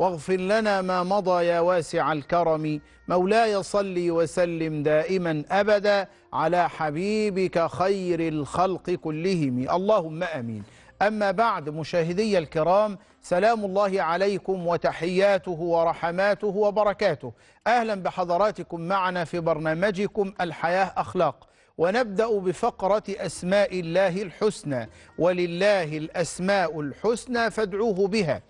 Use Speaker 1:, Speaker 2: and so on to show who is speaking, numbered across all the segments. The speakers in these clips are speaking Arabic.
Speaker 1: واغفر لنا ما مضى يا واسع الكرم مولاي صل وسلم دائما أبدا على حبيبك خير الخلق كلهم اللهم أمين أما بعد مشاهدي الكرام سلام الله عليكم وتحياته ورحماته وبركاته أهلا بحضراتكم معنا في برنامجكم الحياة أخلاق ونبدأ بفقرة أسماء الله الحسنى ولله الأسماء الحسنى فادعوه بها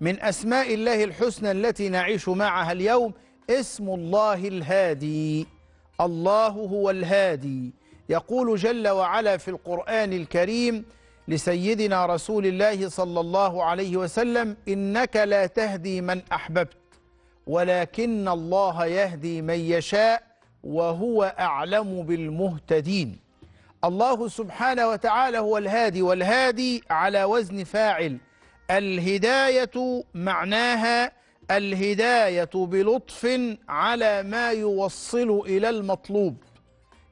Speaker 1: من أسماء الله الحسنى التي نعيش معها اليوم اسم الله الهادي الله هو الهادي يقول جل وعلا في القرآن الكريم لسيدنا رسول الله صلى الله عليه وسلم إنك لا تهدي من أحببت ولكن الله يهدي من يشاء وهو أعلم بالمهتدين الله سبحانه وتعالى هو الهادي والهادي على وزن فاعل الهداية معناها الهداية بلطف على ما يوصل إلى المطلوب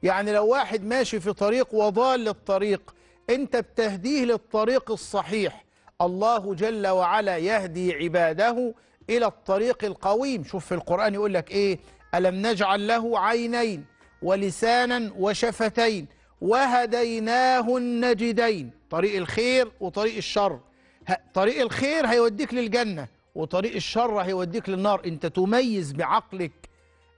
Speaker 1: يعني لو واحد ماشي في طريق وضال للطريق أنت بتهديه للطريق الصحيح الله جل وعلا يهدي عباده إلى الطريق القويم شوف في القرآن يقول لك إيه ألم نجعل له عينين ولسانا وشفتين وهديناه النجدين طريق الخير وطريق الشر طريق الخير هيوديك للجنة وطريق الشر هيوديك للنار أنت تميز بعقلك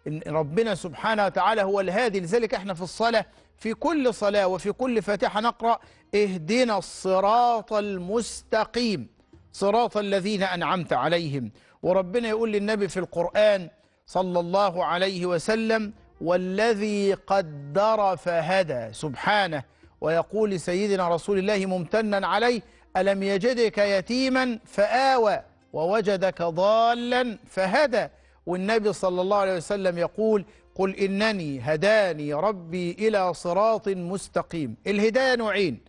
Speaker 1: إن ربنا سبحانه وتعالى هو الهادي لذلك احنا في الصلاة في كل صلاة وفي كل فاتحة نقرأ اهدنا الصراط المستقيم صراط الذين أنعمت عليهم وربنا يقول للنبي في القرآن صلى الله عليه وسلم والذي قدر فهدى سبحانه ويقول سيدنا رسول الله ممتنا عليه ألم يجدك يتيما فآوى ووجدك ضالا فهدى والنبي صلى الله عليه وسلم يقول قل إنني هداني ربي إلى صراط مستقيم الهداية نوعين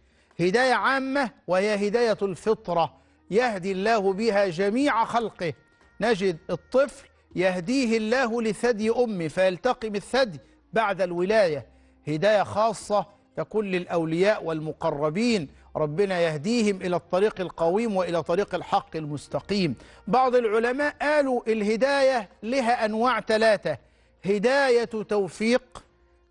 Speaker 1: هداية عامة وهي هداية الفطرة يهدي الله بها جميع خلقه نجد الطفل يهديه الله لثدي أمه فيلتقم الثدي بعد الولاية هداية خاصة تكون للأولياء والمقربين ربنا يهديهم إلى الطريق القويم وإلى طريق الحق المستقيم بعض العلماء قالوا الهداية لها أنواع ثلاثة هداية توفيق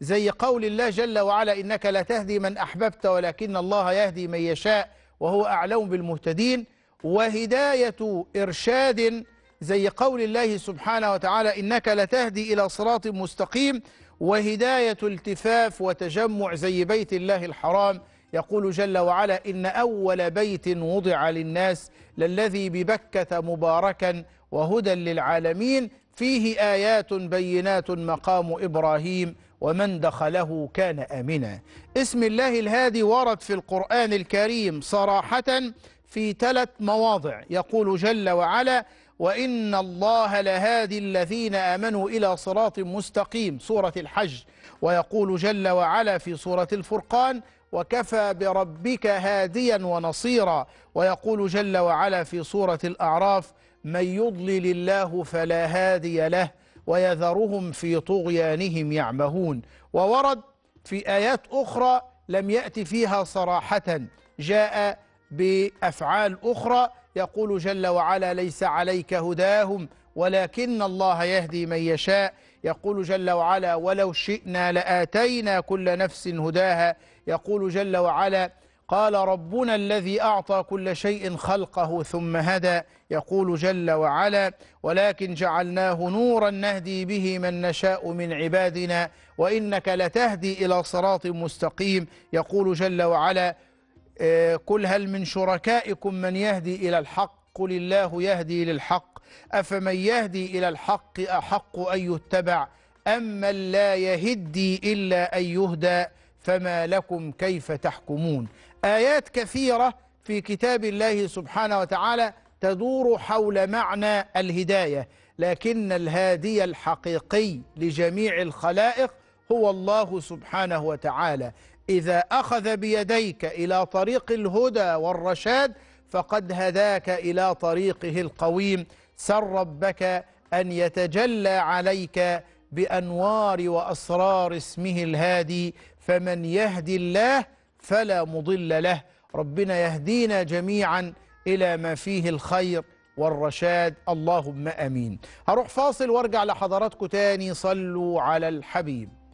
Speaker 1: زي قول الله جل وعلا إنك لا تهدي من أحببت ولكن الله يهدي من يشاء وهو أعلم بالمهتدين وهداية إرشاد زي قول الله سبحانه وتعالى إنك لا تهدي إلى صراط مستقيم وهداية التفاف وتجمع زي بيت الله الحرام يقول جل وعلا إن أول بيت وضع للناس للذي ببكة مباركا وهدى للعالمين فيه آيات بينات مقام إبراهيم ومن دخله كان آمنا اسم الله الهادي ورد في القرآن الكريم صراحة في ثلاث مواضع يقول جل وعلا وإن الله لهادي الذين آمنوا إلى صراط مستقيم سورة الحج ويقول جل وعلا في سورة الفرقان وكفى بربك هاديا ونصيرا ويقول جل وعلا في سورة الأعراف من يضلل الله فلا هادي له ويذرهم في طغيانهم يعمهون وورد في آيات أخرى لم يأتي فيها صراحة جاء بافعال اخرى يقول جل وعلا ليس عليك هداهم ولكن الله يهدي من يشاء يقول جل وعلا ولو شئنا لاتينا كل نفس هداها يقول جل وعلا قال ربنا الذي اعطى كل شيء خلقه ثم هدى يقول جل وعلا ولكن جعلناه نورا نهدي به من نشاء من عبادنا وانك لتهدي الى صراط مستقيم يقول جل وعلا آه، قل هل من شركائكم من يهدي إلى الحق قل الله يهدي للحق أفمن يهدي إلى الحق أحق أن يتبع أما لا يهدي إلا أن يهدى فما لكم كيف تحكمون آيات كثيرة في كتاب الله سبحانه وتعالى تدور حول معنى الهداية لكن الهادي الحقيقي لجميع الخلائق هو الله سبحانه وتعالى إذا أخذ بيديك إلى طريق الهدى والرشاد فقد هداك إلى طريقه القويم سر ربك أن يتجلى عليك بأنوار وأسرار اسمه الهادي فمن يهدي الله فلا مضل له ربنا يهدينا جميعا إلى ما فيه الخير والرشاد اللهم أمين هروح فاصل وارجع لحضراتكم تاني صلوا على الحبيب